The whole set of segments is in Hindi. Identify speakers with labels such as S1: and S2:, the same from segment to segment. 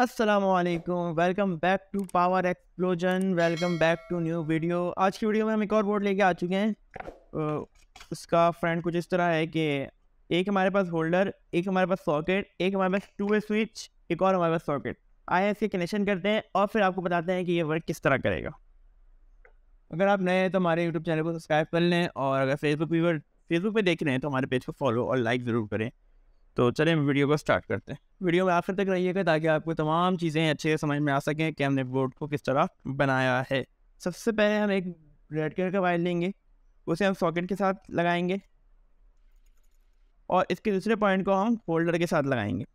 S1: Aslam welcome back to power explosion welcome back to new video आज की वीडियो में हम एक और बोर्ड लेके आ चुके हैं उसका फ्रेंड कुछ इस तरह है कि एक हमारे पास होल्डर एक हमारे पास सॉकेट एक हमारे पास टू वे स्विच एक और हमारे पास सॉकेट आए हैं इसके कनेक्शन करते हैं और फिर आपको बताते हैं कि ये वर्क किस तरह करेगा अगर आप नए हैं तो हमारे यूट्यूब चैनल को सब्सक्राइब कर लें और अगर फेसबुक पर फेसबुक पर देख रहे हैं तो हमारे पेज को फॉलो और लाइक ज़रूर करें तो चले हम वीडियो को स्टार्ट करते हैं वीडियो में आखिर तक रहिएगा ताकि आपको तमाम चीज़ें अच्छे से समझ में आ सकें कि हमने बोर्ड को किस तरह बनाया है सबसे पहले हम एक रेड कलर का वायर लेंगे उसे हम सॉकेट के साथ लगाएंगे और इसके दूसरे पॉइंट को हम होल्डर के साथ लगाएंगे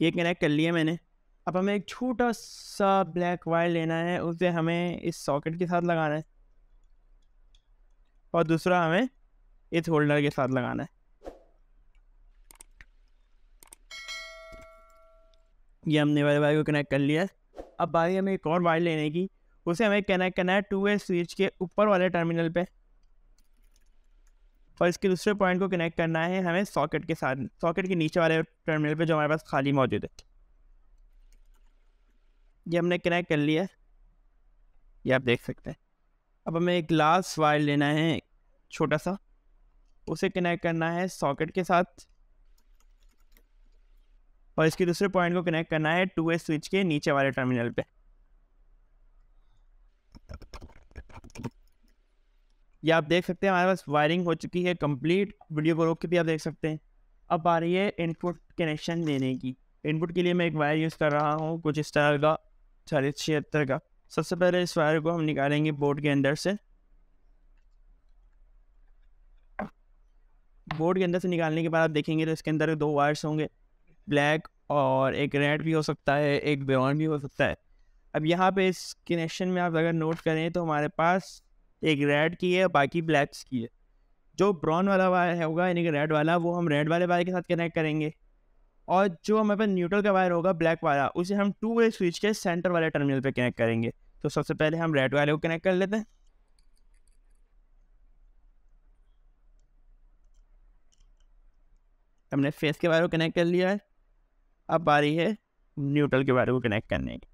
S1: ये कनेक्ट कर लिया मैंने अब हमें एक छोटा सा ब्लैक वायर लेना है उसे हमें इस सॉकेट के साथ लगाना है और दूसरा हमें इस होल्डर के साथ लगाना है ये हमने वाले वायर को कनेक्ट कर लिया अब बारी हमें एक और वायर लेने की उसे हमें कनेक्ट करना है टू वे स्विच के ऊपर वाले टर्मिनल पे और इसके दूसरे पॉइंट को कनेक्ट करना है हमें सॉकेट के साथ सॉकेट के नीचे वाले टर्मिनल पे जो हमारे पास खाली मौजूद है ये हमने कनेक्ट कर लिया ये आप देख सकते हैं अब हमें एक ग्लास वायर लेना है छोटा सा उसे कनेक्ट करना है सॉकेट के साथ और इसके दूसरे पॉइंट को कनेक्ट करना है टू ए स्विच के नीचे वाले टर्मिनल पे ये आप देख सकते हैं हमारे पास वायरिंग हो चुकी है कंप्लीट वीडियो को रोक के भी आप देख सकते हैं अब आ रही है इनपुट कनेक्शन देने की इनपुट के लिए मैं एक वायर यूज़ कर रहा हूँ कुछ इस तरह का चालीस छिहत्तर का सबसे पहले इस वायर को हम निकालेंगे बोर्ड के अंदर से बोर्ड के अंदर से निकालने के बाद आप देखेंगे तो इसके अंदर दो वायर्स होंगे ब्लैक और एक रेड भी हो सकता है एक ब्राउन भी हो सकता है अब यहाँ पे इस कनेक्शन में आप अगर नोट करें तो हमारे पास एक रेड की है बाकी ब्लैक्स की है जो ब्राउन वाला वायर होगा यानी कि रेड वाला वो हम रेड वाले वायर के साथ कनेक्ट करेंगे और जो हमारे पास न्यूट्रल का वायर होगा ब्लैक वाला उसे हम टू वे स्विच के सेंटर वाले टर्मिनल पर कनेक्ट करेंगे तो सबसे पहले हम रेड वाले को कनेक्ट कर लेते हैं हमने फेस के वायर को कनेक्ट कर लिया है अब आ रही है न्यूट्रल के वायर को कनेक्ट करने की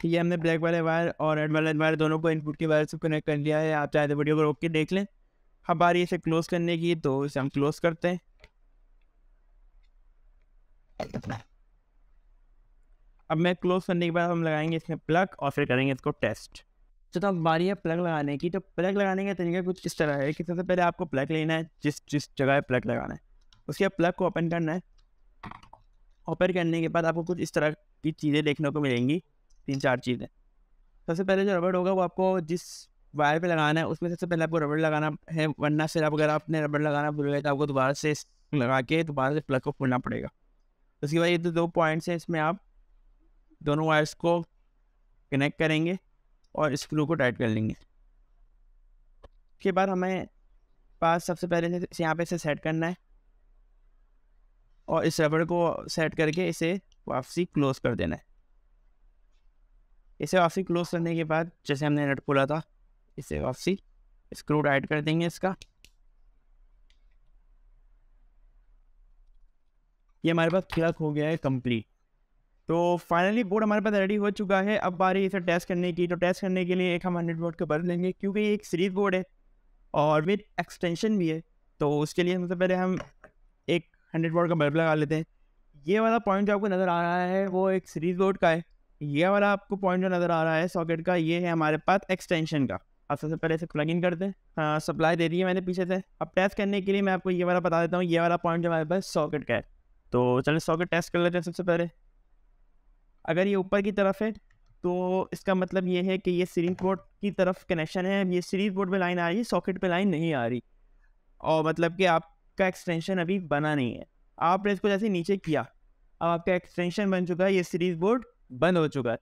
S1: ठीक है हमने ब्लैक वाले वायर और रेड वाले वायर दोनों को इनपुट के वायर से कनेक्ट कर लिया है आप चाहे तो वीडियो को रोक के देख लें अब आ रही है इसे क्लोज करने की तो इसे हम क्लोज करते हैं अब मैं क्लोज करने के बाद हम लगाएंगे इसमें प्लग और फिर करेंगे इसको टेस्ट तो अब बारी है प्लग लगाने की तो प्लग लगाने का तरीका कुछ इस तरह है कि सबसे पहले आपको प्लग लेना है जिस जिस जगह प्लग लगाना है उसके बाद प्लग को ओपन करना है ओपन करने के बाद आपको कुछ इस तरह की चीज़ें देखने को मिलेंगी तीन चार चीज़ें सबसे पहले जो रबड़ होगा वो आपको जिस वायर पे लगाना है उसमें सबसे पहले आपको रबड़ लगाना है वरना फिर आप अगर आपने रबड़ लगाना भूल गए तो आपको दोबारा से लगा के दोबारा से प्लग को खोलना पड़ेगा उसके बाद ये तो दो पॉइंट्स हैं इसमें आप दोनों वायर्स को कनेक्ट करेंगे और स्क्रू को टाइट कर लेंगे उसके बाद हमें पास सबसे पहले इसे यहाँ पे इसे सेट करना है और इस रबड़ को सेट करके इसे वापसी क्लोज़ कर देना है इसे वापसी क्लोज़ करने के बाद जैसे हमने नट खोला था इसे वापसी स्क्रू ऐड कर देंगे इसका ये हमारे पास क्लक हो गया है कंप्लीट तो फाइनली बोर्ड हमारे पास रेडी हो चुका है अब बारी इसे टेस्ट करने की तो टेस्ट करने के लिए एक हम हंड्रेड वोट का बल्ब लेंगे क्योंकि ये एक सीरीज बोर्ड है और विद एक्सटेंशन भी है तो उसके लिए सबसे पहले हम एक हंड्रेड वोट का बल्ब लगा लेते हैं ये वाला पॉइंट जो आपको नज़र आ रहा है वो एक सीरीज बोर्ड का है ये वाला आपको पॉइंट जो नज़र आ रहा है सॉकेट का ये है हमारे पास एक्सटेंशन का आप सबसे पहले इसे प्लग इन कर दें सप्लाई दे दी है मैंने पीछे से अब टेस्ट करने के लिए मैं आपको ये वाला बता देता हूँ ये वाला पॉइंट जो हमारे पास सॉकेट का है तो चलो सॉकेट टेस्ट कर लेते हैं सबसे पहले अगर ये ऊपर की तरफ है तो इसका मतलब ये है कि ये सीरीज बोर्ड की तरफ कनेक्शन है ये सीरीज बोर्ड पर लाइन आ रही है सॉकेट पर लाइन नहीं आ रही और मतलब कि आपका एक्सटेंशन अभी बना नहीं है आपने इसको जैसे नीचे किया अब आपका एक्सटेंशन बन चुका है ये सीरीज बोर्ड बंद हो चुका है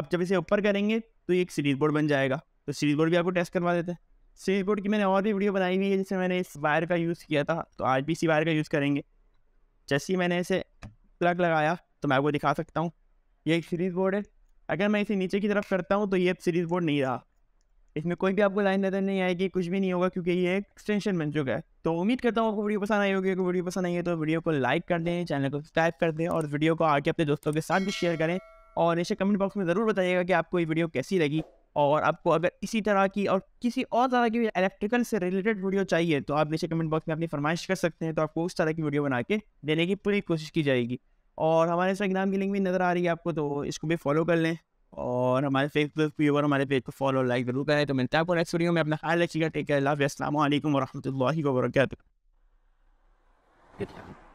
S1: आप जब इसे ऊपर करेंगे तो ये एक सीरीज बोर्ड बन जाएगा तो सीरीज बोर्ड भी आपको टेस्ट करवा देते हैं सीरीज बोर्ड की मैंने और भी वीडियो बनाई हुई है जिससे मैंने इस वायर का यूज़ किया था तो आज भी इसी वायर का यूज़ करेंगे जैसे ही मैंने इसे प्लग लगाया तो मैं आपको दिखा सकता हूँ ये एक सीरीज बोर्ड है अगर मैं इसे नीचे की तरफ करता हूँ तो ये अब सीरीज बोर्ड नहीं रहा इसमें कोई भी आपको लाइन नजर नहीं आएगी कुछ भी नहीं होगा क्योंकि ये एक एक्सटेंशन बन चुका है तो उम्मीद करता हूँ आपको वीडियो पसंद आई होगी अगर वीडियो पसंद आई है तो वीडियो को लाइक कर दें चैनल को सब्सक्राइब कर दें और वीडियो को आगे अपने दोस्तों के साथ भी शेयर करें और इसे कमेंट बॉक्स में ज़रूर बताइएगा कि आपको ये वीडियो कैसी लगी और आपको अगर इसी तरह की और किसी और तरह की इलेक्ट्रिकल से रिलेटेड वीडियो चाहिए तो आप नीचे कमेंट बॉक्स में अपनी फरमाइश कर सकते हैं तो आपको उस तरह की वीडियो बना के देने की पूरी कोशिश की जाएगी और हमारे इंस्टाग्राम की लिंक भी नज़र आ रही है आपको तो इसको भी फॉलो कर लें और हमारे फेसबुक पे और हमारे पेज को फॉलो लाइक जरूर करें तो मिलता है आपको नेक्स्ट वीडियो में अपना ख्याल रखिएगा टेक केयर अल्लाह वरहमल वर्क